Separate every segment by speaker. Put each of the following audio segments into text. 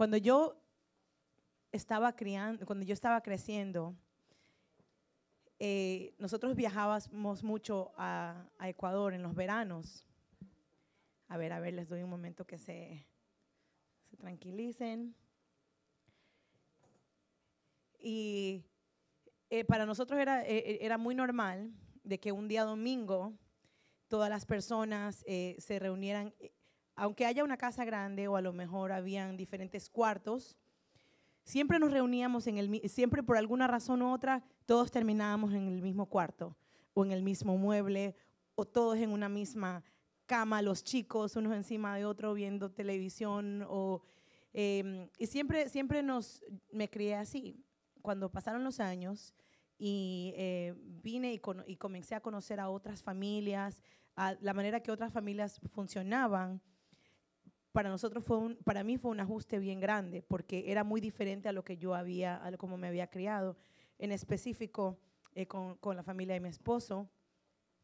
Speaker 1: Cuando yo estaba criando, cuando yo estaba creciendo, eh, nosotros viajábamos mucho a, Ecuador en los veranos. A ver, a ver, les doy un momento que se, tranquilicen. Y eh, para nosotros era, e, e, era muy normal de que un día domingo todas las personas eh, se reunieran aunque haya una casa grande o a lo mejor habían diferentes cuartos, siempre nos reuníamos en el siempre por alguna razón u otra todos terminábamos en el mismo cuarto o en el mismo mueble o todos en una misma cama, los chicos unos encima de otro viendo televisión em, y siempre siempre nos me crié así. Cuando pasaron los años y eh, vine y, y comencé a conocer a otras familias, a la manera que otras familias funcionaban, para nosotros fue un, para mí fue un ajuste bien grande, porque era muy diferente a lo que yo había, a lo, como me había criado, en específico eh, con, con, la familia de mi esposo.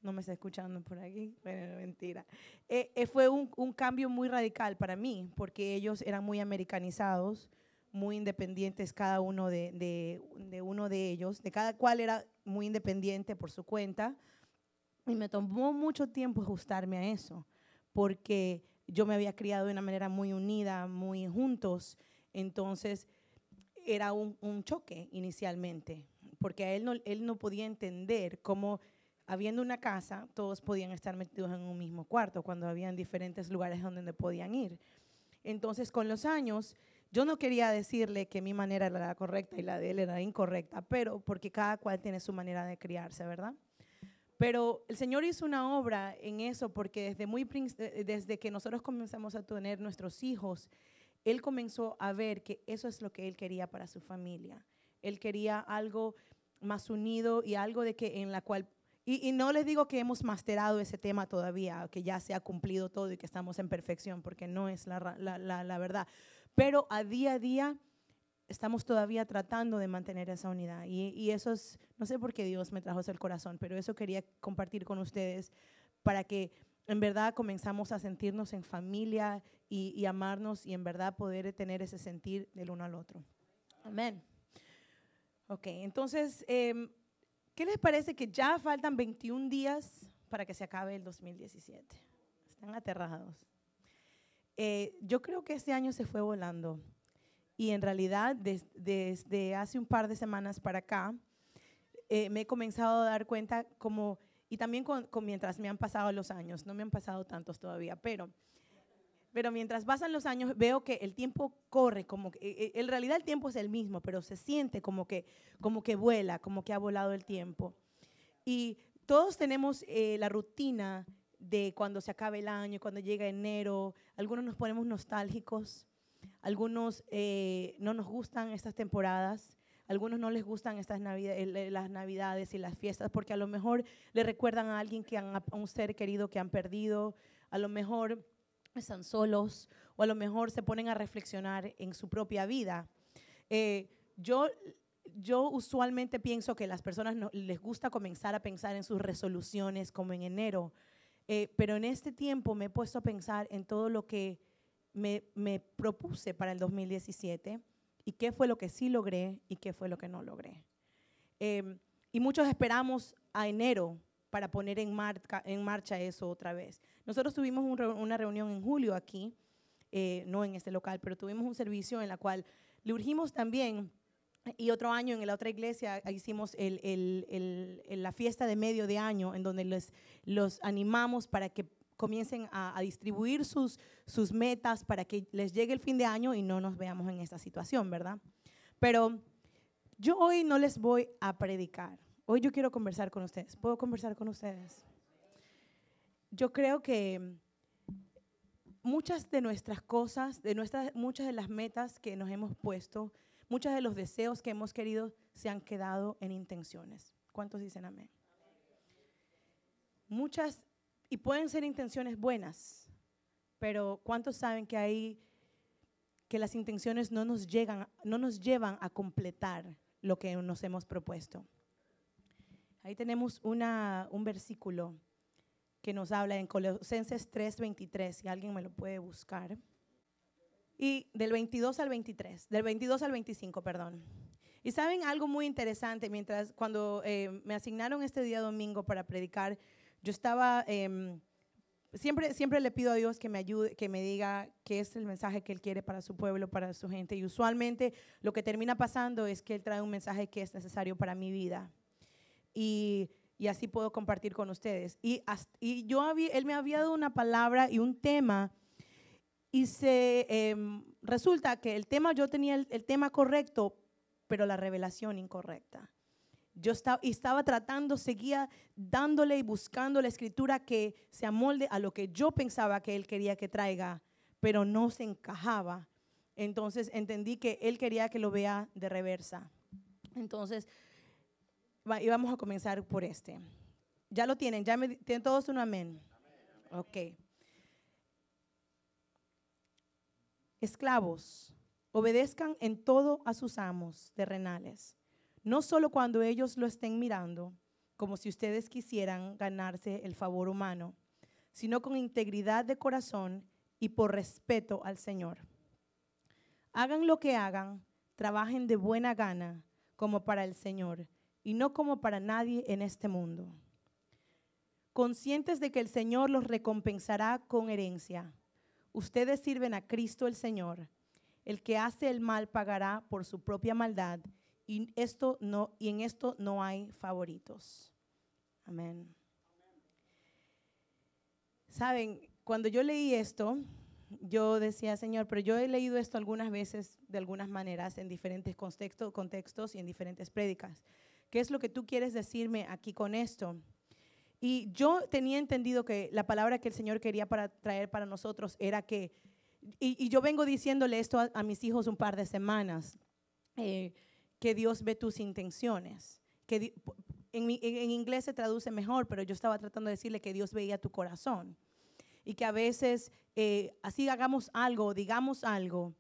Speaker 1: No me está escuchando por aquí, bueno, mentira. Eh, eh, fue un, un, cambio muy radical para mí, porque ellos eran muy americanizados, muy independientes cada uno de, de, de uno de ellos, de cada cual era muy independiente por su cuenta, y me tomó mucho tiempo ajustarme a eso, porque yo me había criado de una manera muy unida, muy juntos, entonces era un, choque inicialmente, porque él no, él no podía entender cómo habiendo una casa, todos podían estar metidos en un mismo cuarto, cuando habían diferentes lugares donde podían ir. Entonces, con los años, yo no quería decirle que mi manera era la correcta y la de él era incorrecta, pero porque cada cual tiene su manera de criarse, ¿verdad? Pero el Señor hizo una obra en eso porque desde, muy, eh, desde que nosotros comenzamos a tener nuestros hijos, Él comenzó a ver que eso es lo que Él quería para su familia. Él quería algo más unido y algo de que en la cual... Y, no les digo que hemos masterado ese tema todavía, que ya se ha cumplido todo y que estamos en perfección, porque no es la, la, la verdad. Pero a día a día estamos todavía tratando de mantener esa unidad. Y, y, eso es, no sé por qué Dios me trajo ese corazón, pero eso quería compartir con ustedes para que en verdad comenzamos a sentirnos en familia y, y amarnos y en verdad poder tener ese sentir del uno al otro. Amén. Ok, entonces, em, ¿qué les parece que ya faltan 21 días para que se acabe el 2017? Están aterrados. Eh, yo creo que este año se fue volando. Y en realidad, desde hace un par de semanas para acá, eh, me he comenzado a dar cuenta como, y también con, mientras me han pasado los años, no me han pasado tantos todavía, pero, pero mientras pasan los años veo que el tiempo corre, como que, eh, eh, en realidad el tiempo es el mismo, pero se siente como que, como que vuela, como que ha volado el tiempo. Y todos tenemos la rutina de cuando se acabe el año, cuando llega enero, algunos nos ponemos nostálgicos, algunos eh, no nos gustan estas temporadas, algunos no les gustan estas eh, las navidades y las fiestas porque a lo mejor le recuerdan a alguien que han, a un ser querido que han perdido, a lo mejor están solos o a lo mejor se ponen a reflexionar en su propia vida. Eh, yo, yo usualmente pienso que las personas les gusta comenzar a pensar en sus resoluciones como en enero, pero en este tiempo me he puesto a pensar en todo lo que me, propuse para el 2017 y qué fue lo que sí logré y qué fue lo que no logré. Em, y muchos esperamos a enero para poner en, marcha eso otra vez. Nosotros tuvimos una reunión en julio aquí, eh, no en este local, pero tuvimos un servicio en la cual le urgimos también, y otro año en la otra iglesia hicimos la fiesta de medio de año, en donde les, los animamos para que comiencen a, distribuir sus, sus metas para que les llegue el fin de año y no nos veamos en esta situación, ¿verdad? Pero yo hoy no les voy a predicar. Hoy yo quiero conversar con ustedes. ¿Puedo conversar con ustedes? Yo creo que muchas de nuestras cosas, de nuestras, muchas de las metas que nos hemos puesto, muchos de los deseos que hemos querido se han quedado en intenciones. ¿Cuántos dicen amén? Muchas y pueden ser intenciones buenas, pero ¿cuántos saben que hay que las intenciones no nos, llegan, no nos llevan a completar lo que nos hemos propuesto? Ahí tenemos una, un versículo que nos habla en Colosenses 3:23, si alguien me lo puede buscar. Y del 22 al 23, del 22 al 25, perdón. Y saben algo muy interesante, mientras cuando eh, me asignaron este día domingo para predicar, yo estaba, em, siempre, siempre le pido a Dios que me ayude, que me diga qué es el mensaje que Él quiere para su pueblo, para su gente. Y usualmente lo que termina pasando es que Él trae un mensaje que es necesario para mi vida. Y, así puedo compartir con ustedes. Y, yo Él me había dado una palabra y un tema. Y se, em, resulta que el tema, yo tenía el tema correcto, pero la revelación incorrecta. Yo estaba, estaba tratando, seguía dándole y buscando la escritura que se amolde a lo que yo pensaba que él quería que traiga, pero no se encajaba. Entonces entendí que él quería que lo vea de reversa. Entonces, vamos a comenzar por este. Ya lo tienen, ya me, tienen todos un amén. Ok. Esclavos, obedezcan en todo a sus amos terrenales no solo cuando ellos lo estén mirando, como si ustedes quisieran ganarse el favor humano, sino con integridad de corazón y por respeto al Señor. Hagan lo que hagan, trabajen de buena gana como para el Señor y no como para nadie en este mundo. Conscientes de que el Señor los recompensará con herencia, ustedes sirven a Cristo el Señor. El que hace el mal pagará por su propia maldad y, esto no, y en esto no hay favoritos. Amén. Saben, cuando yo leí esto, yo decía, Señor, pero yo he leído esto algunas veces, de algunas maneras, en diferentes contextos, contextos y en diferentes prédicas. ¿Qué es lo que tú quieres decirme aquí con esto? Y yo tenía entendido que la palabra que el Señor quería para traer para nosotros era que, y, yo vengo diciéndole esto a, a, mis hijos un par de semanas, eh, que Dios ve tus intenciones. Que en, inglés se traduce mejor, pero yo estaba tratando de decirle que Dios veía tu corazón. Y que a veces eh, así hagamos algo, digamos algo,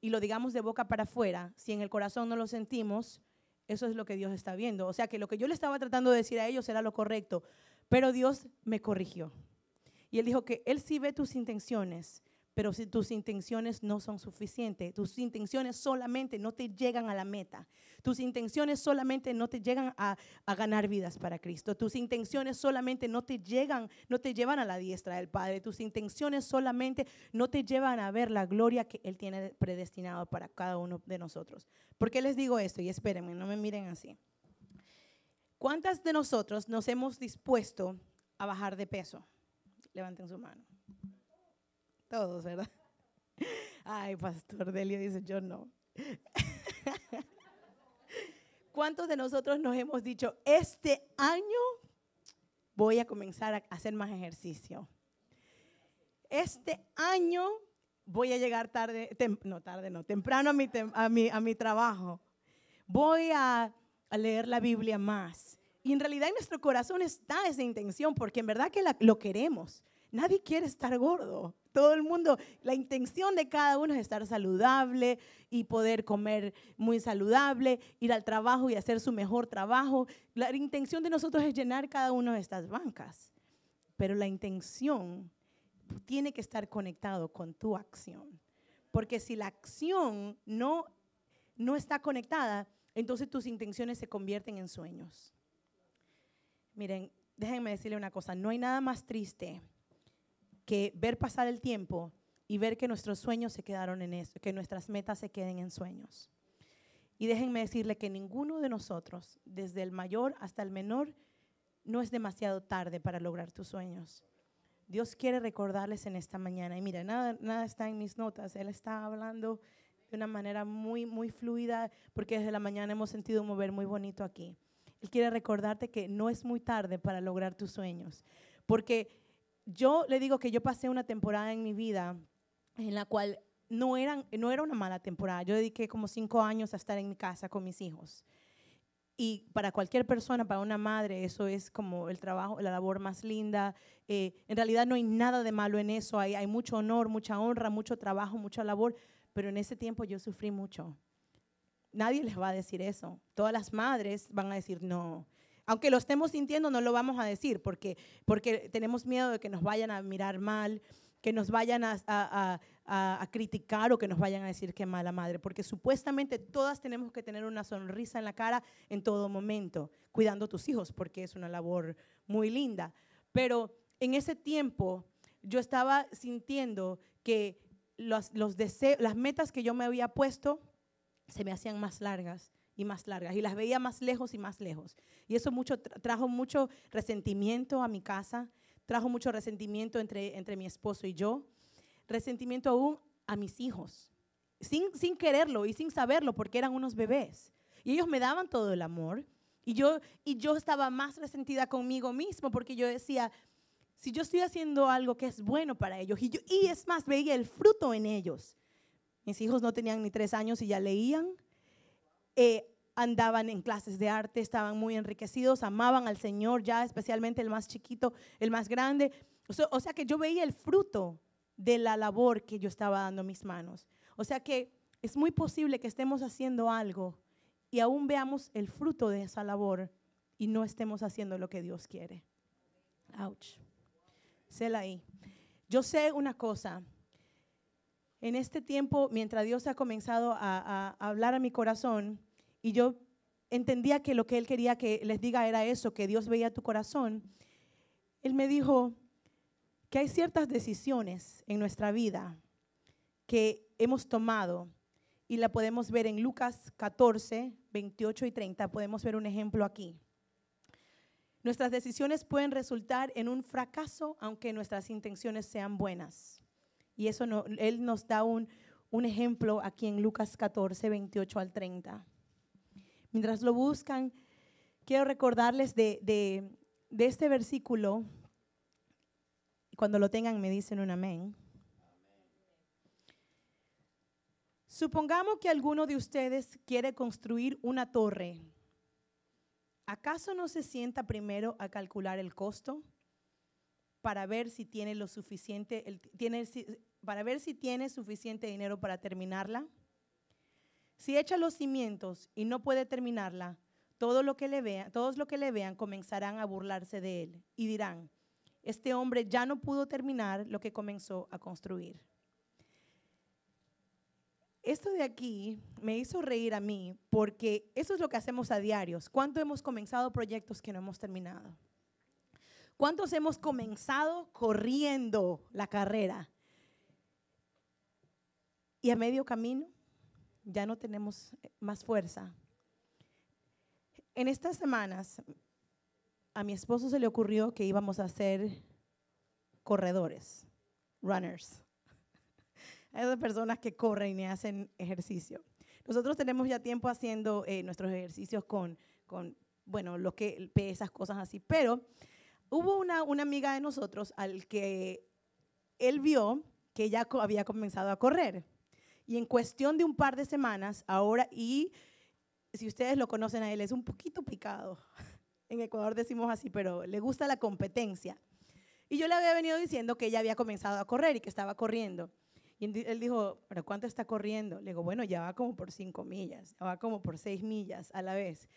Speaker 1: y lo digamos de boca para afuera, si en el corazón no lo sentimos, eso es lo que Dios está viendo. O sea que lo que yo le estaba tratando de decir a ellos era lo correcto, pero Dios me corrigió. Y él dijo que él sí ve tus intenciones, pero si tus intenciones no son suficientes, tus intenciones solamente no te llegan a la meta, tus intenciones solamente no te llegan a, ganar vidas para Cristo, tus intenciones solamente no te llegan, no te llevan a la diestra del Padre, tus intenciones solamente no te llevan a ver la gloria que Él tiene predestinado para cada uno de nosotros. ¿Por qué les digo esto? Y espérenme, no me miren así. ¿Cuántas de nosotros nos hemos dispuesto a bajar de peso? Levanten su mano. Todos, ¿verdad? Ay, Pastor Delio dice, yo no. ¿Cuántos de nosotros nos hemos dicho, este año voy a comenzar a hacer más ejercicio? Este año voy a llegar tarde, no tarde, no, temprano a mi, trabajo. Voy a, leer la Biblia más. Y en realidad en nuestro corazón está esa intención, porque en verdad que lo queremos. Nadie quiere estar gordo todo el mundo, la intención de cada uno es estar saludable y poder comer muy saludable, ir al trabajo y hacer su mejor trabajo. La intención de nosotros es llenar cada uno de estas bancas, pero la intención tiene que estar conectado con tu acción, porque si la acción no, no está conectada, entonces tus intenciones se convierten en sueños. Miren, déjenme decirle una cosa, no hay nada más triste que ver pasar el tiempo y ver que nuestros sueños se quedaron en eso, que nuestras metas se queden en sueños. Y déjenme decirle que ninguno de nosotros, desde el mayor hasta el menor, no es demasiado tarde para lograr tus sueños. Dios quiere recordarles en esta mañana. Y mira, nada, nada está en mis notas. Él está hablando de una manera muy, muy fluida, porque desde la mañana hemos sentido un mover muy bonito aquí. Él quiere recordarte que no es muy tarde para lograr tus sueños, porque yo le digo que yo pasé una temporada en mi vida en la cual no, era una mala temporada. Yo dediqué como cinco años a estar en mi casa con mis hijos. Y para cualquier persona, para una madre, eso es como el trabajo, la labor más linda. Eh, en realidad no hay nada de malo en eso. hay mucho honor, mucha honra, mucho trabajo, mucha labor. Pero en ese tiempo yo sufrí mucho. Nadie les va a decir eso. Todas las madres van a decir, no, aunque lo estemos sintiendo, no lo vamos a decir porque, porque tenemos miedo de que nos vayan a mirar mal, que nos vayan a, criticar o que nos vayan a decir que mala madre, porque supuestamente todas tenemos que tener una sonrisa en la cara en todo momento, cuidando a tus hijos, porque es una labor muy linda. Pero en ese tiempo yo estaba sintiendo que los, los las metas que yo me había puesto se me hacían más largas y más largas. Y las veía más lejos y más lejos. Y eso mucho, trajo mucho resentimiento a mi casa, trajo mucho resentimiento entre, entre mi esposo y yo, resentimiento aún a mis hijos, sin, sin quererlo y sin saberlo, porque eran unos bebés. Y ellos me daban todo el amor. Y yo, y yo estaba más resentida conmigo mismo porque yo decía, si yo estoy haciendo algo que es bueno para ellos, y, yo, y es más, veía el fruto en ellos. Mis hijos no tenían ni tres años y ya leían. Eh, andaban en clases de arte, estaban muy enriquecidos, amaban al Señor ya, especialmente el más chiquito, el más grande. O sea, que yo veía el fruto de la labor que yo estaba dando mis manos. O sea que es muy posible que estemos haciendo algo y aún veamos el fruto de esa labor y no estemos haciendo lo que Dios quiere. Ouch. Sela ahí. Yo sé una cosa. En este tiempo, mientras Dios ha comenzado a, a hablar a mi corazón, y yo entendía que lo que él quería que les diga era eso, que Dios veía tu corazón. Él me dijo que hay ciertas decisiones en nuestra vida que hemos tomado y la podemos ver en Lucas 14, 28 y 30. Podemos ver un ejemplo aquí. Nuestras decisiones pueden resultar en un fracaso aunque nuestras intenciones sean buenas. Y eso él nos da un, un ejemplo aquí en Lucas 14, 28 al 30. Mientras lo buscan, quiero recordarles de, este versículo. Cuando lo tengan, me dicen un amén. Supongamos que alguno de ustedes quiere construir una torre. ¿Acaso no se sienta primero a calcular el costo para ver si tiene lo suficiente, el, tiene, para ver si tiene suficiente dinero para terminarla? Si echa los cimientos y no puede terminarla, todo lo que le vea, todos los que le vean comenzarán a burlarse de él y dirán, este hombre ya no pudo terminar lo que comenzó a construir. Esto de aquí me hizo reír a mí porque eso es lo que hacemos a diarios. ¿Cuántos hemos comenzado proyectos que no hemos terminado? ¿Cuántos hemos comenzado corriendo la carrera? Y a medio camino ya no tenemos eh, más fuerza. En estas semanas, a mi esposo se le ocurrió que íbamos a hacer corredores, runners. Hay esas personas que corren y hacen ejercicio. Nosotros tenemos ya tiempo haciendo eh, nuestros ejercicios con, con, bueno, lo que esas cosas así. Pero hubo una, una amiga de nosotros al que él vio que ya había comenzado a correr. Y en cuestión de un par de semanas, ahora, y si ustedes lo conocen a él, es un poquito picado. En Ecuador decimos así, pero le gusta la competencia. Y yo le había venido diciendo que ella había comenzado a correr y que estaba corriendo. Y él dijo, ¿pero cuánto está corriendo? Le digo, bueno, ya va como por cinco millas, ya va como por seis millas a la vez.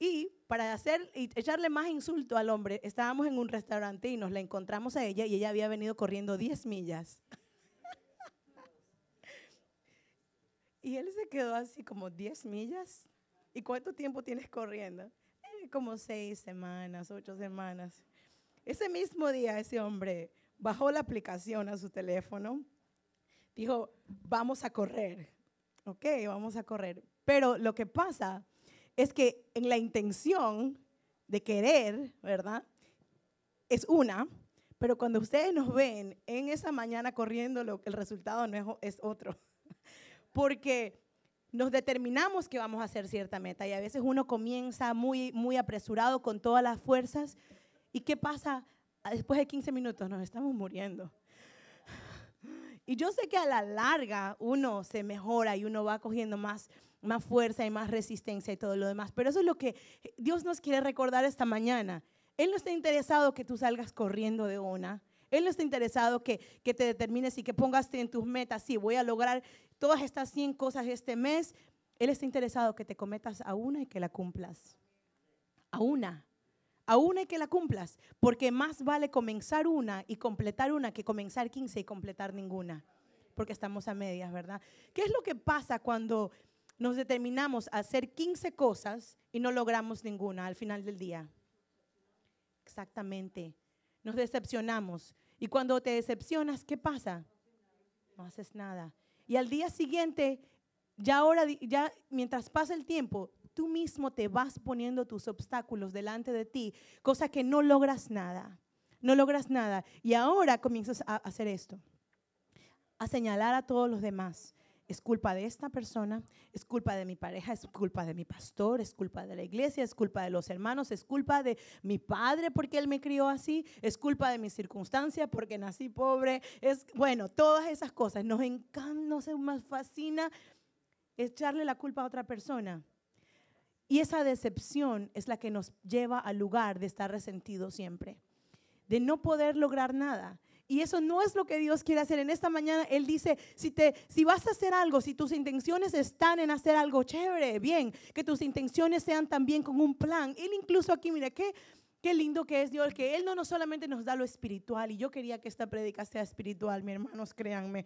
Speaker 1: Y para hacer y echarle más insulto al hombre, estábamos en un restaurante y nos la encontramos a ella y ella había venido corriendo 10 millas. Y él se quedó así como 10 millas. ¿Y cuánto tiempo tienes corriendo? Eh, como seis semanas, ocho semanas. Ese mismo día ese hombre bajó la aplicación a su teléfono, dijo, vamos a correr, ok, vamos a correr. Pero lo que pasa es que en la intención de querer, ¿verdad? Es una, pero cuando ustedes nos ven en esa mañana corriendo, el resultado no es otro porque nos determinamos que vamos a hacer cierta meta y a veces uno comienza muy, muy apresurado con todas las fuerzas. ¿Y qué pasa después de 15 minutos? Nos estamos muriendo. Y yo sé que a la larga uno se mejora y uno va cogiendo más, más fuerza y más resistencia y todo lo demás. Pero eso es lo que Dios nos quiere recordar esta mañana. Él no está interesado que tú salgas corriendo de una. Él no está interesado que, que te determines y que pongas en tus metas, sí, voy a lograr todas estas 100 cosas este mes, Él está interesado que te cometas a una y que la cumplas. A una. A una y que la cumplas. Porque más vale comenzar una y completar una que comenzar 15 y completar ninguna. Porque estamos a medias, ¿verdad? ¿Qué es lo que pasa cuando nos determinamos a hacer 15 cosas y no logramos ninguna al final del día. Exactamente. Nos decepcionamos. Y cuando te decepcionas, ¿qué pasa? No haces nada. Y al día siguiente, ya ahora, ya mientras pasa el tiempo, tú mismo te vas poniendo tus obstáculos delante de ti, cosa que no logras nada, no logras nada. Y ahora comienzas a hacer esto, a señalar a todos los demás, es culpa de esta persona, es culpa de mi pareja, es culpa de mi pastor, es culpa de la iglesia, es culpa de los hermanos, es culpa de mi padre porque él me crió así, es culpa de mis circunstancias porque nací pobre, es bueno, todas esas cosas. Nos encanta, nos fascina echarle la culpa a otra persona. Y esa decepción es la que nos lleva al lugar de estar resentido siempre, de no poder lograr nada y eso no es lo que Dios quiere hacer. En esta mañana Él dice, si, te, si vas a hacer algo, si tus intenciones están en hacer algo chévere, bien, que tus intenciones sean también con un plan. Él incluso aquí, mira, qué, qué lindo que es Dios, que Él no, no solamente nos da lo espiritual, y yo quería que esta prédica sea espiritual, mis hermanos, créanme.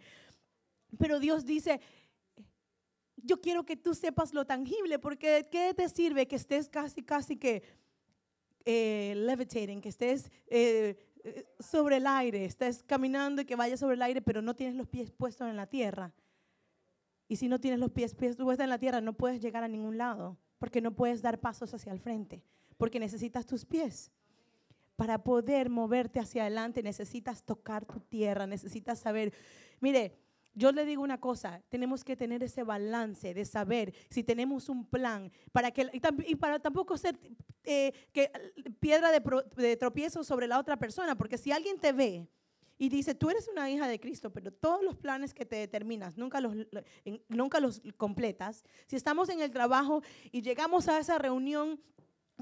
Speaker 1: Pero Dios dice, yo quiero que tú sepas lo tangible, porque qué te sirve que estés casi, casi que eh, levitating, que estés... Eh, eh, sobre el aire, estás caminando y que vayas sobre el aire, pero no tienes los pies puestos en la tierra. Y si no tienes los pies, pies puestos en la tierra, no puedes llegar a ningún lado, porque no puedes dar pasos hacia el frente, porque necesitas tus pies. Para poder moverte hacia adelante necesitas tocar tu tierra, necesitas saber, mire, yo le digo una cosa, tenemos que tener ese balance de saber si tenemos un plan para que y, para tampoco ser eh, que, piedra de, tropiezo sobre la otra persona, porque si alguien te ve y dice tú eres una hija de Cristo, pero todos los planes que te determinas nunca los nunca los completas. Si estamos en el trabajo y llegamos a esa reunión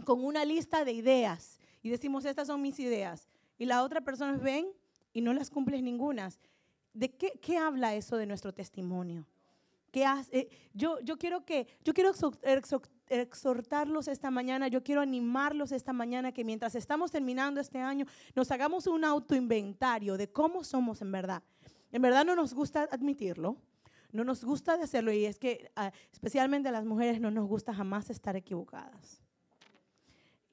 Speaker 1: con una lista de ideas y decimos estas son mis ideas y la otra persona ven y no las cumples ninguna, ¿De qué, habla eso de nuestro testimonio? hace? Eh, yo, yo quiero que, yo quiero exhortarlos esta mañana, yo quiero animarlos esta mañana que mientras estamos terminando este año, nos hagamos un autoinventario de cómo somos en verdad. En verdad no nos gusta admitirlo, no nos gusta hacerlo y es que ah, especialmente a las mujeres no nos gusta jamás estar equivocadas.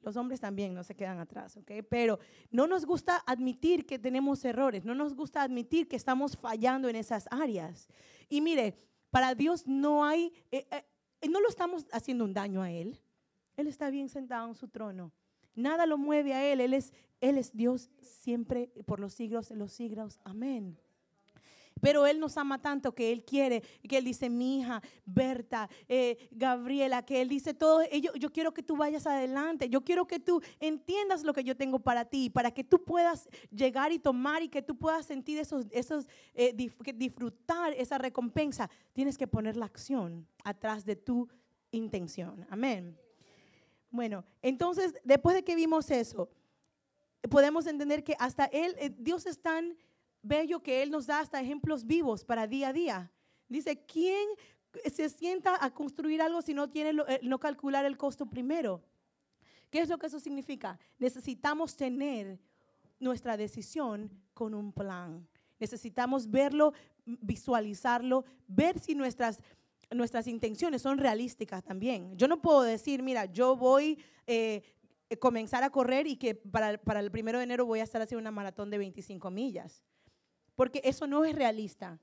Speaker 1: Los hombres también no se quedan atrás, ¿ok? Pero no nos gusta admitir que tenemos errores, no nos gusta admitir que estamos fallando en esas áreas. Y mire, para Dios no hay, eh, eh, no lo estamos haciendo un daño a Él. Él está bien sentado en su trono. Nada lo mueve a Él. Él es, él es Dios siempre, por los siglos de los siglos. Amén. Pero Él nos ama tanto que Él quiere, que Él dice, mi hija, Berta, eh, Gabriela, que Él dice todo, ello yo quiero que tú vayas adelante, yo quiero que tú entiendas lo que yo tengo para ti, para que tú puedas llegar y tomar y que tú puedas sentir esos, esos eh, disfrutar esa recompensa. Tienes que poner la acción atrás de tu intención. Amén. Bueno, entonces, después de que vimos eso, podemos entender que hasta Él, eh, Dios es tan bello que Él nos da hasta ejemplos vivos para día a día. Dice, ¿quién se sienta a construir algo si no, tiene eh, no calcular el costo primero? ¿Qué es lo que eso significa? Necesitamos tener nuestra decisión con un plan. Necesitamos verlo, visualizarlo, ver si nuestras, nuestras intenciones son realísticas también. Yo no puedo decir, mira, yo voy a eh, comenzar a correr y que para, para, el primero de enero voy a estar haciendo una maratón de 25 millas porque eso no es realista.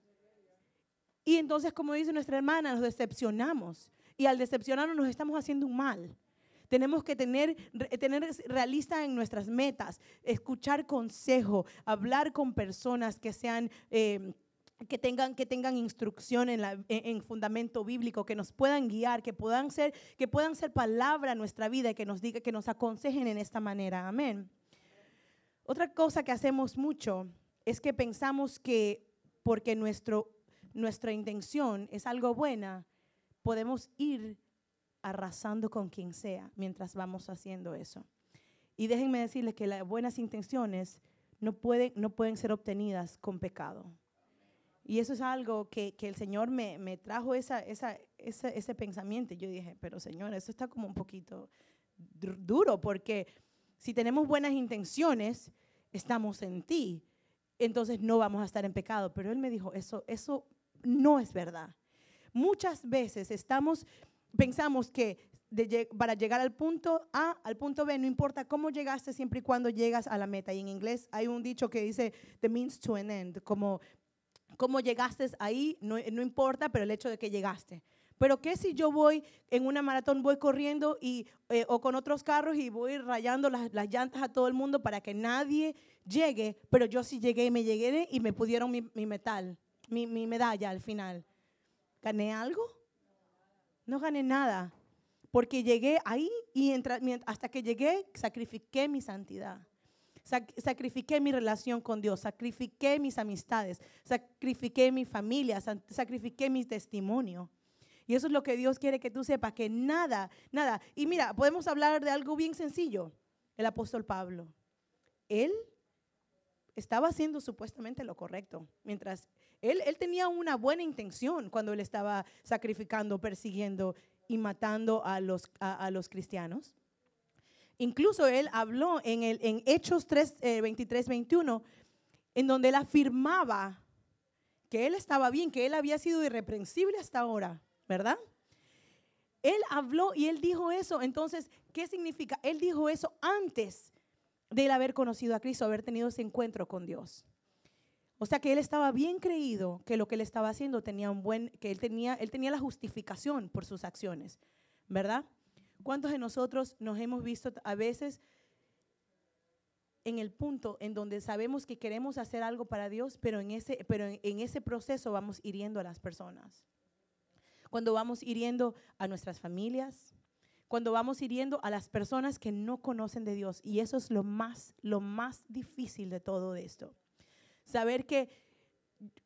Speaker 1: Y entonces, como dice nuestra hermana, nos decepcionamos. Y al decepcionarnos nos estamos haciendo un mal. Tenemos que tener, tener realistas en nuestras metas, escuchar consejo, hablar con personas que sean... Em, que tengan, que tengan instrucción en, en, fundamento bíblico, que nos puedan guiar, que puedan ser, que puedan ser palabra en nuestra vida y que nos diga, que nos aconsejen en esta manera. Amén. Otra cosa que hacemos mucho es que pensamos que porque nuestro, nuestra intención es algo buena, podemos ir arrasando con quien sea mientras vamos haciendo eso. Y déjenme decirles que las buenas intenciones no pueden, no pueden ser obtenidas con pecado. Y eso es algo que, el Señor me, trajo esa, ese pensamiento. Yo dije, pero Señor, eso está como un poquito duro, porque si tenemos buenas intenciones, estamos en ti entonces no vamos a estar en pecado. Pero él me dijo, eso, eso no es verdad. Muchas veces estamos, pensamos que para llegar al punto A, al punto B, no importa cómo llegaste, siempre y cuando llegas a la meta. Y en inglés hay un dicho que dice, the means to an end, como cómo llegaste ahí, no importa, pero el hecho de que llegaste. Pero ¿qué si yo voy en una maratón, voy corriendo y, eh, o con otros carros y voy rayando las, llantas a todo el mundo para que nadie llegue, pero yo sí llegué y me llegué y me pudieron mi, metal, mi, medalla al final? ¿Gané algo? No gané nada, porque llegué ahí y hasta que llegué sacrifiqué mi santidad sacrifiqué mi relación con Dios, sacrifiqué mis amistades, sacrifiqué mi familia, sacrifiqué mi testimonio. Y eso es lo que Dios quiere que tú sepas, que nada, nada. Y mira, podemos hablar de algo bien sencillo. El apóstol Pablo. Él estaba haciendo supuestamente lo correcto. Mientras él, él tenía una buena intención cuando él estaba sacrificando, persiguiendo y matando a los, a, los cristianos. Incluso él habló en, el, en Hechos 3, 23, 21, en donde él afirmaba que él estaba bien, que él había sido irreprensible hasta ahora, ¿verdad? Él habló y él dijo eso. Entonces, ¿qué significa? Él dijo eso antes de haber conocido a Cristo, haber tenido ese encuentro con Dios. O sea que él estaba bien creído que lo que él estaba haciendo tenía un buen, que él tenía, él tenía la justificación por sus acciones, ¿verdad? ¿Cuántos de nosotros nos hemos visto a veces en el punto en donde sabemos que queremos hacer algo para Dios, pero en ese, pero en ese proceso vamos hiriendo a las personas? cuando vamos hiriendo a nuestras familias, cuando vamos hiriendo a las personas que no conocen de Dios. Y eso es lo más, lo más difícil de todo esto. Saber que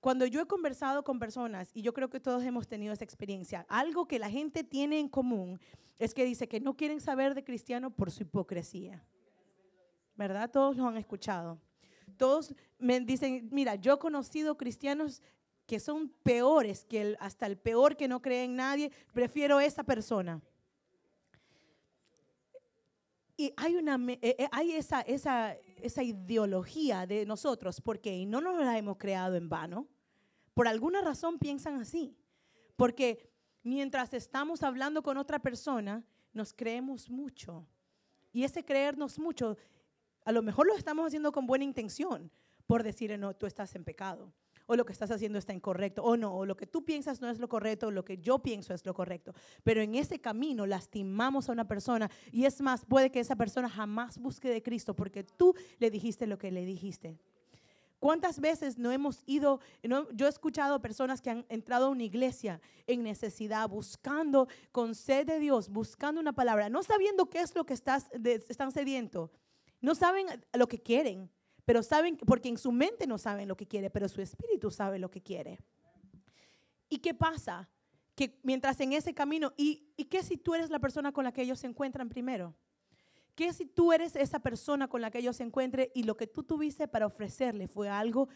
Speaker 1: cuando yo he conversado con personas, y yo creo que todos hemos tenido esa experiencia, algo que la gente tiene en común es que dice que no quieren saber de cristiano por su hipocresía. ¿Verdad? Todos lo han escuchado. Todos me dicen, mira, yo he conocido cristianos que son peores que hasta el peor que no cree en nadie, prefiero esa persona. Y hay, una, eh, eh, hay esa, esa ideología de nosotros, porque no nos la hemos creado en vano. Por alguna razón piensan así, porque mientras estamos hablando con otra persona, nos creemos mucho. Y ese creernos mucho, a lo mejor lo estamos haciendo con buena intención, por decir, no, tú estás en pecado o lo que estás haciendo está incorrecto, o no, o lo que tú piensas no es lo correcto, o lo que yo pienso es lo correcto. Pero en ese camino lastimamos a una persona y es más, puede que esa persona jamás busque de Cristo porque tú le dijiste lo que le dijiste. ¿Cuántas veces no hemos ido, yo he escuchado personas que han entrado a una iglesia en necesidad, buscando con sed de Dios, buscando una palabra, no sabiendo qué es lo que estás, están sediento, no saben lo que quieren, pero saben, porque en su mente no saben lo que quiere, pero su espíritu sabe lo que quiere. ¿Y qué pasa? Que mientras en ese camino, ¿y, qué si tú eres la persona con la que ellos se encuentran primero? ¿Qué si tú eres esa persona con la que ellos se encuentren y lo que tú tuviste para ofrecerle fue algo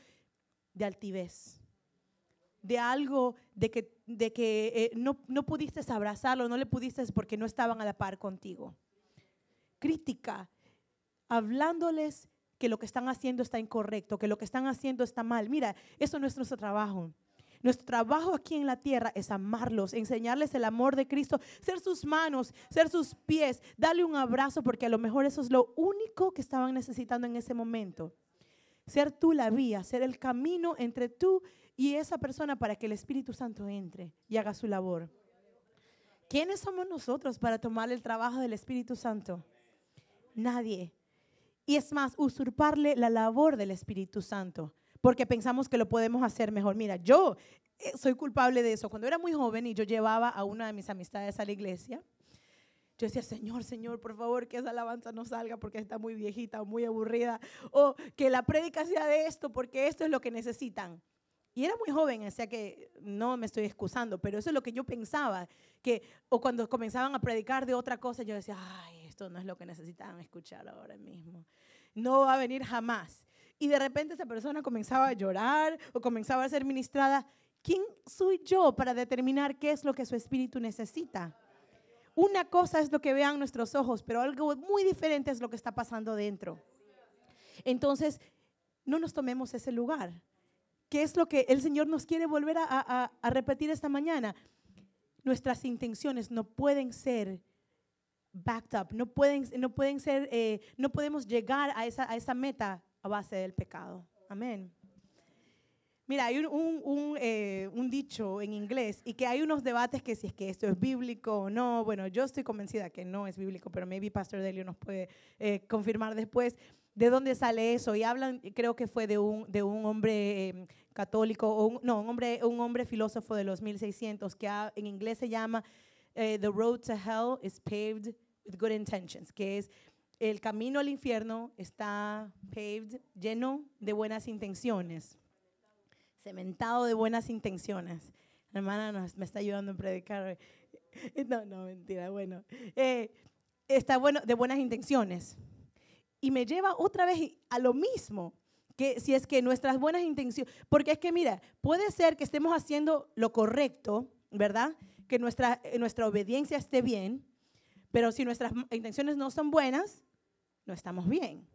Speaker 1: de altivez? de algo de que, de que eh, no, no, pudiste abrazarlo, no le pudiste porque no estaban a la par contigo. Crítica, hablándoles que lo que están haciendo está incorrecto, que lo que están haciendo está mal. Mira, eso no es nuestro trabajo. Nuestro trabajo aquí en la tierra es amarlos, enseñarles el amor de Cristo, ser sus manos, ser sus pies, darle un abrazo, porque a lo mejor eso es lo único que estaban necesitando en ese momento. Ser tú la vía, ser el camino entre tú y esa persona para que el Espíritu Santo entre y haga su labor. ¿Quiénes somos nosotros para tomar el trabajo del Espíritu Santo? Nadie. Y es más, usurparle la labor del Espíritu Santo, porque pensamos que lo podemos hacer mejor. Mira, yo eh, soy culpable de eso. Cuando era muy joven y yo llevaba a una de mis amistades a la iglesia, yo decía, Señor, Señor, por favor, que esa alabanza no salga porque está muy viejita o muy aburrida, o que la predica sea de esto porque esto es lo que necesitan. Y era muy joven, o sea que no me estoy excusando, pero eso es lo que yo pensaba, que o cuando comenzaban a predicar de otra cosa, yo decía, ay, esto no es lo que necesitaban escuchar ahora mismo. No va a venir jamás. Y de repente esa persona comenzaba a llorar o comenzaba a ser ministrada. ¿Quién soy yo para determinar qué es lo que su espíritu necesita? Una cosa es lo que vean nuestros ojos, pero algo muy diferente es lo que está pasando dentro. Entonces, no nos tomemos ese lugar. ¿Qué es lo que el Señor nos quiere volver a, a repetir esta mañana? Nuestras intenciones no pueden ser backed up, no, pueden, no, pueden ser, eh, no podemos llegar a esa, a esa meta a base del pecado. Amén. Mira, hay un, eh, un, dicho en inglés y que hay unos debates que si es que esto es bíblico o no. Bueno, yo estoy convencida que no es bíblico, pero maybe Pastor Delio nos puede eh, confirmar después de dónde sale eso. Y hablan, creo que fue de un, de un hombre em, católico, o no, un hombre, un hombre filósofo de los 1600 que en inglés se llama The Road to Hell is Paved with good intentions, que es el camino al infierno está paved, lleno de buenas intenciones, cementado de buenas intenciones. hermana me está ayudando a predicar. No, no, mentira, bueno. Eh, está bueno, de buenas intenciones. Y me lleva otra vez a lo mismo, que si es que nuestras buenas intenciones, porque es que mira, puede ser que estemos haciendo lo correcto, ¿verdad? Que nuestra, nuestra obediencia esté bien, pero si nuestras intenciones no son buenas, no estamos bien.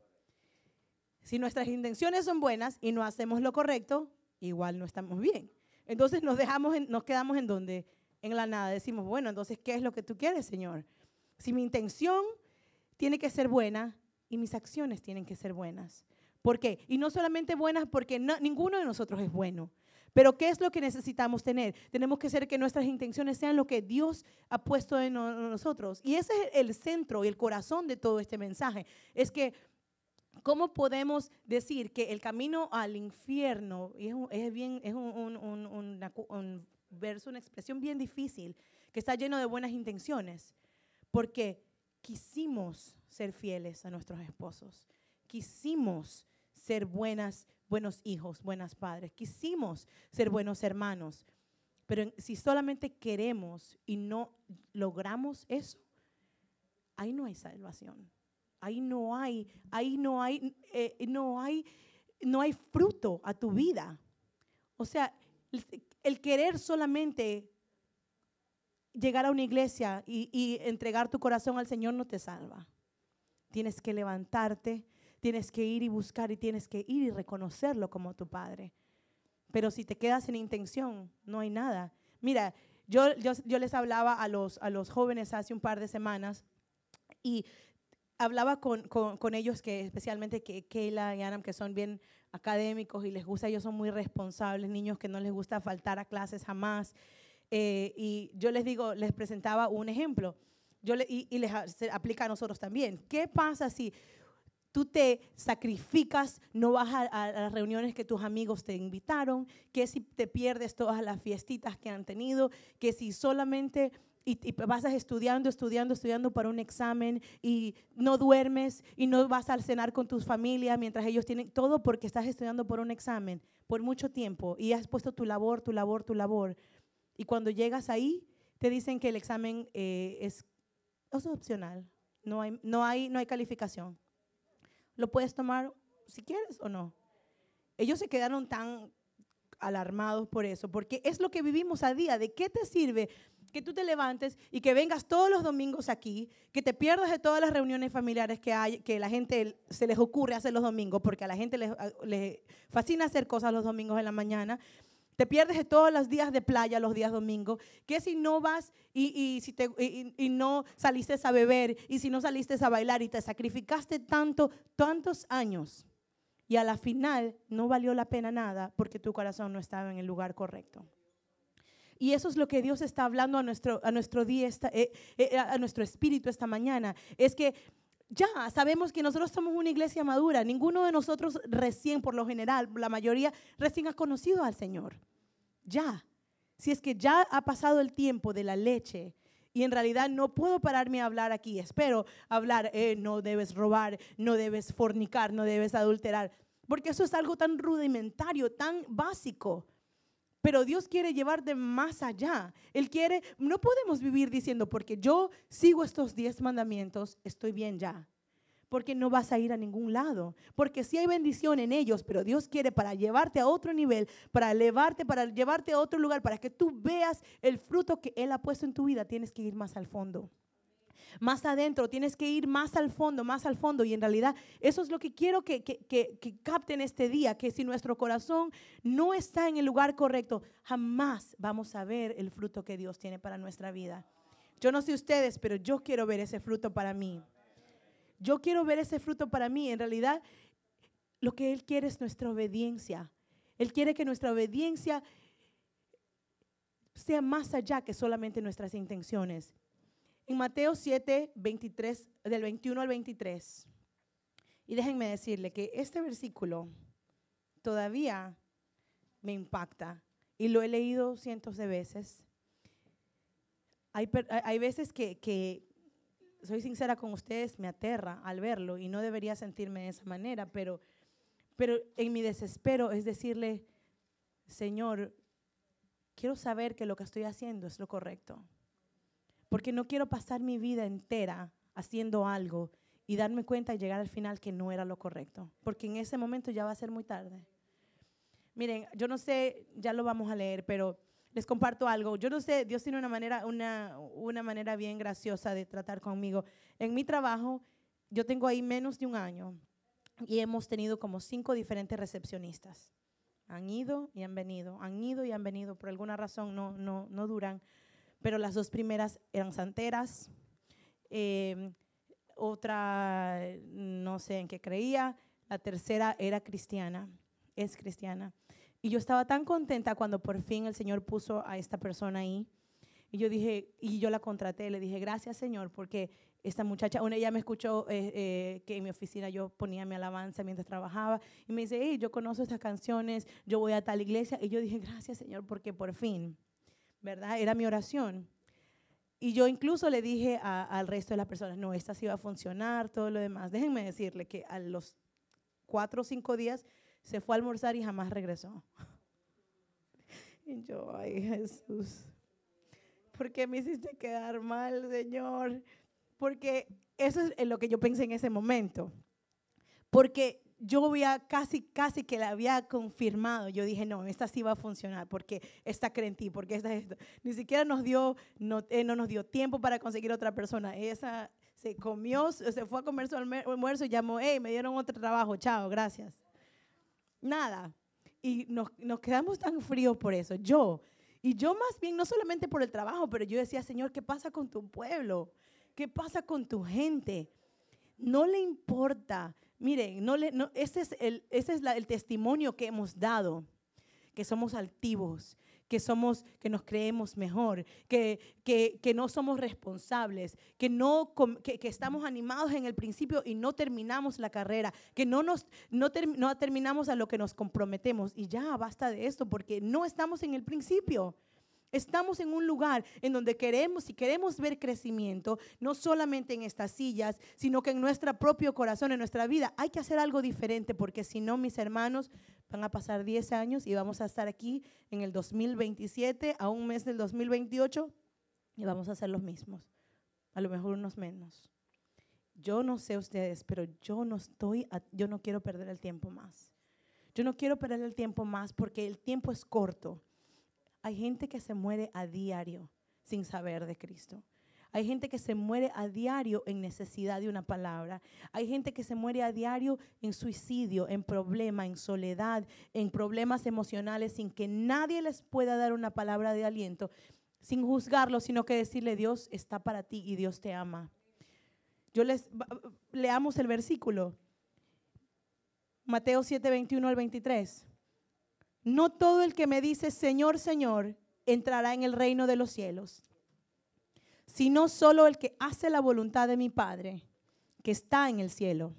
Speaker 1: Si nuestras intenciones son buenas y no hacemos lo correcto, igual no estamos bien. Entonces nos dejamos, nos quedamos en donde, en la nada. Decimos, bueno, entonces, ¿qué es lo que tú quieres, Señor? Si mi intención tiene que ser buena y mis acciones tienen que ser buenas. ¿Por qué? Y no solamente buenas porque ninguno de nosotros es bueno. Pero ¿qué es lo que necesitamos tener? Tenemos que ser que nuestras intenciones sean lo que Dios ha puesto en nosotros. Y ese es el centro y el corazón de todo este mensaje. Es que ¿Cómo podemos decir que el camino al infierno, y es, un, bien, es un, un, verso, una expresión bien difícil, que está lleno de buenas intenciones? Porque quisimos ser fieles a nuestros esposos, quisimos ser buenas buenos hijos, buenas padres, quisimos ser buenos hermanos, pero si solamente queremos y no logramos eso, ahí no hay salvación. Ahí no hay, ahí no hay, eh, no hay, no hay fruto a tu vida. O sea, el, querer solamente llegar a una iglesia y entregar tu corazón al Señor no te salva. Tienes que levantarte, Tienes que ir y buscar y tienes que ir y reconocerlo como tu Padre. Pero si te quedas sin intención, no hay nada. Mira, yo, yo, yo les hablaba a los, a los jóvenes hace un par de semanas y hablaba con, con, ellos que especialmente que y Adam, que son bien académicos y les gusta, ellos son muy responsables, niños que no les gusta faltar a clases jamás. Eh, y yo les digo, les presentaba un ejemplo. Yo y, les aplica a nosotros también. ¿Qué pasa si tú te sacrificas, no vas a, las reuniones que tus amigos te invitaron, que si te pierdes todas las fiestitas que han tenido, que si solamente y, vas estudiando, estudiando, estudiando para un examen y no duermes y no vas a cenar con tus familias mientras ellos tienen todo porque estás estudiando por un examen por mucho tiempo y has puesto tu labor, tu labor, tu labor. Y cuando llegas ahí, te dicen que el examen eh, es, es, opcional, no hay, no, hay, no hay calificación lo puedes tomar si quieres o no. Ellos se quedaron tan alarmados por eso, porque es lo que vivimos a día. ¿De qué te sirve que tú te levantes y que vengas todos los domingos aquí, que te pierdas de todas las reuniones familiares que hay, que la gente se les ocurre hacer los domingos, porque a la gente les, fascina hacer cosas los domingos en la mañana? te pierdes todos los días de playa, los días domingos. que si no vas y, si te, y, no saliste a beber y si no saliste a bailar y te sacrificaste tanto, tantos años? Y a la final no valió la pena nada porque tu corazón no estaba en el lugar correcto. Y eso es lo que Dios está hablando a nuestro, a nuestro, día eh, eh, a nuestro espíritu esta mañana. Es que ya sabemos que nosotros somos una iglesia madura. Ninguno de nosotros recién, por lo general, la mayoría recién ha conocido al Señor. Ya. Si es que ya ha pasado el tiempo de la leche y en realidad no puedo pararme a hablar aquí, espero hablar, eh, no debes robar, no debes fornicar, no debes adulterar, porque eso es algo tan rudimentario, tan básico. Pero Dios quiere llevarte más allá. Él quiere, no podemos vivir diciendo, porque yo sigo estos diez mandamientos, estoy bien ya. Porque no vas a ir a ningún lado. Porque sí hay bendición en ellos, pero Dios quiere para llevarte a otro nivel, para elevarte, para llevarte a otro lugar, para que tú veas el fruto que Él ha puesto en tu vida, tienes que ir más al fondo más adentro, tienes que ir más al fondo, más al fondo. Y en realidad eso es lo que quiero que, capten este día, que si nuestro corazón no está en el lugar correcto, jamás vamos a ver el fruto que Dios tiene para nuestra vida. Yo no sé ustedes, pero yo quiero ver ese fruto para mí. Yo quiero ver ese fruto para mí. En realidad, lo que Él quiere es nuestra obediencia. Él quiere que nuestra obediencia sea más allá que solamente nuestras intenciones en Mateo 7, 23, del 21 al 23. Y déjenme decirle que este versículo todavía me impacta y lo he leído cientos de veces. Hay, hay veces que, soy sincera con ustedes, me aterra al verlo y no debería sentirme de esa manera, pero, pero en mi desespero es decirle, Señor, quiero saber que lo que estoy haciendo es lo correcto porque no quiero pasar mi vida entera haciendo algo y darme cuenta y llegar al final que no era lo correcto, porque en ese momento ya va a ser muy tarde. Miren, yo no sé, ya lo vamos a leer, pero les comparto algo. Yo no sé, Dios tiene una manera, una, una manera bien graciosa de tratar conmigo. En mi trabajo, yo tengo ahí menos de un año y hemos tenido como cinco diferentes recepcionistas. Han ido y han venido, han ido y han venido, por alguna razón no, no, no duran pero las dos primeras eran santeras. Eh, otra, no sé en qué creía. La tercera era cristiana, es cristiana. Y yo estaba tan contenta cuando por fin el Señor puso a esta persona ahí. Y yo dije, y yo la contraté, le dije, gracias Señor, porque esta muchacha, una ella me escuchó eh, eh, que en mi oficina yo ponía mi alabanza mientras trabajaba y me dice, yo conozco estas canciones, yo voy a tal iglesia. Y yo dije, gracias Señor, porque por fin ¿verdad? Era mi oración. Y yo incluso le dije al resto de las personas, no, esta sí va a funcionar, todo lo demás. Déjenme decirle que a los cuatro o cinco días se fue a almorzar y jamás regresó. Y yo, ay Jesús, ¿por qué me hiciste quedar mal, Señor? Porque eso es lo que yo pensé en ese momento. Porque yo había casi, casi que la había confirmado. Yo dije, no, esta sí va a funcionar porque esta cree en ti, porque esta es esto. Ni siquiera nos dio, no, eh, no nos dio tiempo para conseguir otra persona. Esa se comió, se fue a comer su almuerzo y llamó, hey, me dieron otro trabajo, chao, gracias. Nada. Y nos, nos quedamos tan fríos por eso. Yo, y yo más bien, no solamente por el trabajo, pero yo decía, Señor, ¿qué pasa con tu pueblo? ¿Qué pasa con tu gente? No le importa Miren, ese es, el, testimonio que hemos dado, que somos altivos, que somos, que nos creemos mejor, que, no somos responsables, que, no, que, estamos animados en el principio y no terminamos la carrera, que no, nos, no terminamos a lo que nos comprometemos. Y ya basta de esto, porque no estamos en el principio. Estamos en un lugar en donde queremos y queremos ver crecimiento, no solamente en estas sillas, sino que en nuestro propio corazón, en nuestra vida. Hay que hacer algo diferente porque si no, mis hermanos, van a pasar 10 años y vamos a estar aquí en el 2027, a un mes del 2028, y vamos a hacer los mismos, a lo mejor unos menos. Yo no sé ustedes, pero yo no estoy, yo no quiero perder el tiempo más. Yo no quiero perder el tiempo más porque el tiempo es corto. Hay gente que se muere a diario sin saber de Cristo. Hay gente que se muere a diario en necesidad de una palabra. Hay gente que se muere a diario en suicidio, en problema, en soledad, en problemas emocionales, sin que nadie les pueda dar una palabra de aliento, sin juzgarlo, sino que decirle, Dios está para ti y Dios te ama. Yo les leamos el versículo. Mateo 7, 21 al 23. No todo el que me dice Señor, Señor entrará en el reino de los cielos, sino solo el que hace la voluntad de mi Padre, que está en el cielo.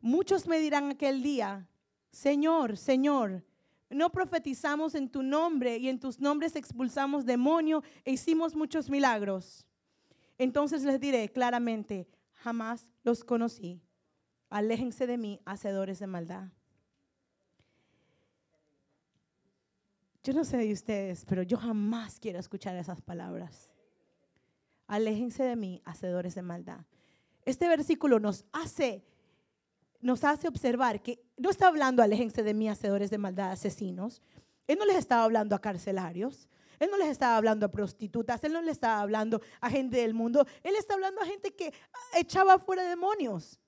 Speaker 1: Muchos me dirán aquel día, Señor, Señor, no profetizamos en tu nombre y en tus nombres expulsamos demonio e hicimos muchos milagros. Entonces les diré claramente, jamás los conocí. Aléjense de mí, hacedores de maldad. Yo no sé de ustedes, pero yo jamás quiero escuchar esas palabras. Aléjense de mí, hacedores de maldad. Este versículo nos hace nos hace observar que no está hablando aléjense de mí, hacedores de maldad, asesinos. Él no les estaba hablando a carcelarios. Él no les estaba hablando a prostitutas, él no les estaba hablando a gente del mundo, él está hablando a gente que echaba fuera demonios,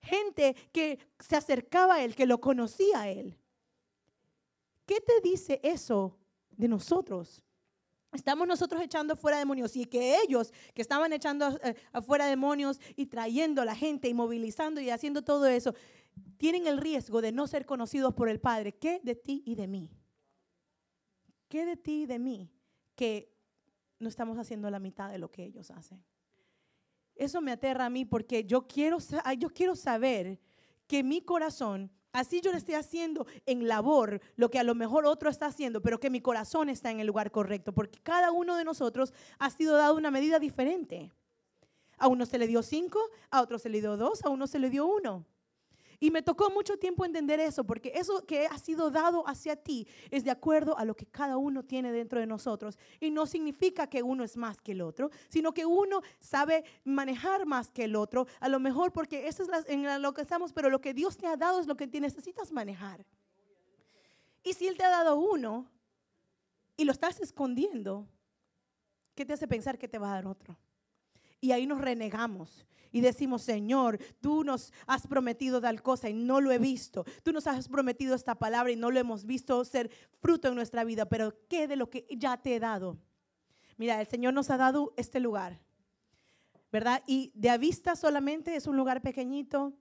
Speaker 1: gente que se acercaba a él, que lo conocía a él qué te dice eso de nosotros? Estamos nosotros echando fuera demonios y que ellos que estaban echando eh, afuera demonios y trayendo a la gente y movilizando y haciendo todo eso, tienen el riesgo de no ser conocidos por el Padre. ¿Qué de ti y de mí? ¿Qué de ti y de mí que no estamos haciendo la mitad de lo que ellos hacen? Eso me aterra a mí porque yo quiero, yo quiero saber que mi corazón Así yo le estoy haciendo en labor lo que a lo mejor otro está haciendo, pero que mi corazón está en el lugar correcto, porque cada uno de nosotros ha sido dado una medida diferente. A uno se le dio cinco, a otro se le dio dos, a uno se le dio uno. Y me tocó mucho tiempo entender eso, porque eso que ha sido dado hacia ti es de acuerdo a lo que cada uno tiene dentro de nosotros. Y no significa que uno es más que el otro, sino que uno sabe manejar más que el otro, a lo mejor porque eso es en lo que estamos, pero lo que Dios te ha dado es lo que necesitas manejar. Y si Él te ha dado uno y lo estás escondiendo, ¿qué te hace pensar que te va a dar otro? y ahí nos renegamos y decimos, Señor, tú nos has prometido tal cosa y no lo he visto. Tú nos has prometido esta palabra y no lo hemos visto ser fruto en nuestra vida, pero ¿qué de lo que ya te he dado? Mira, el Señor nos ha dado este lugar, ¿verdad? Y de a vista solamente es un lugar pequeñito,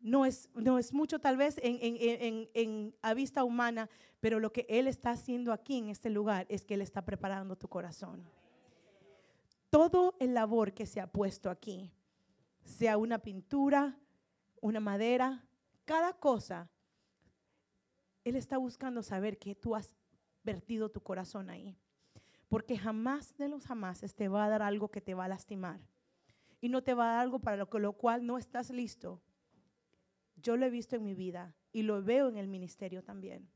Speaker 1: no es, no es mucho tal vez en, en, a vista humana, pero lo que Él está haciendo aquí en este lugar es que Él está preparando tu corazón todo el labor que se ha puesto aquí, sea una pintura, una madera, cada cosa, Él está buscando saber que tú has vertido tu corazón ahí. Porque jamás de los jamases te va a dar algo que te va a lastimar. Y no te va a dar algo para lo, lo cual no estás listo. Yo lo he visto en mi vida y lo veo en el ministerio también.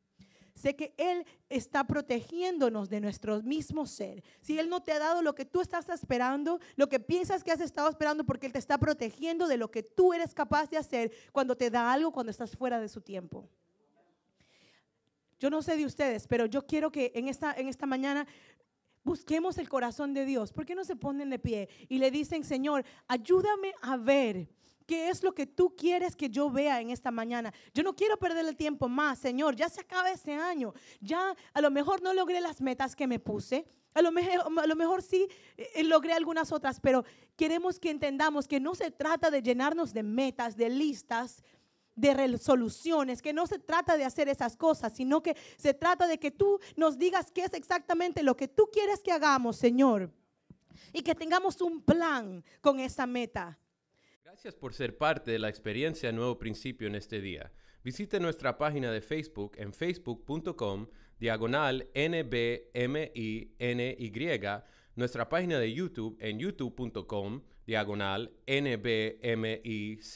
Speaker 1: Sé que Él está protegiéndonos de nuestro mismo ser. Si Él no te ha dado lo que tú estás esperando, lo que piensas que has estado esperando, porque Él te está protegiendo de lo que tú eres capaz de hacer cuando te da algo, cuando estás fuera de su tiempo. Yo no sé de ustedes, pero yo quiero que en esta, en esta mañana busquemos el corazón de Dios. ¿Por qué no se ponen de pie y le dicen, Señor, ayúdame a ver qué es lo que tú quieres que yo vea en esta mañana. Yo no quiero perder el tiempo más, Señor. Ya se acaba este año. Ya a lo mejor no logré las metas que me puse. A lo, mejor, a lo mejor sí eh, logré algunas otras, pero queremos que entendamos que no se trata de llenarnos de metas, de listas, de resoluciones, que no se trata de hacer esas cosas, sino que se trata de que tú nos digas qué es exactamente lo que tú quieres que hagamos, Señor, y que tengamos un plan con esa meta. Gracias por ser parte de la experiencia Nuevo Principio en este día. Visite nuestra página de Facebook en facebook.com diagonal NBMINY, nuestra página de YouTube en youtube.com diagonal NBMICHURCH.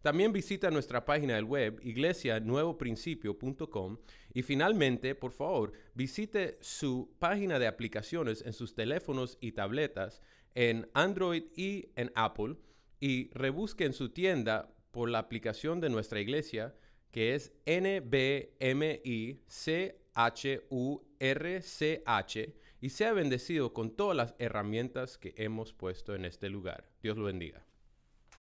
Speaker 1: También visita nuestra página del web iglesianuevoprincipio.com y finalmente, por favor, visite su página de aplicaciones en sus teléfonos y tabletas en Android y en Apple y rebusque en su tienda por la aplicación de nuestra iglesia que es N-B-M-I-C-H-U-R-C-H y sea bendecido con todas las herramientas que hemos puesto en este lugar. Dios lo bendiga.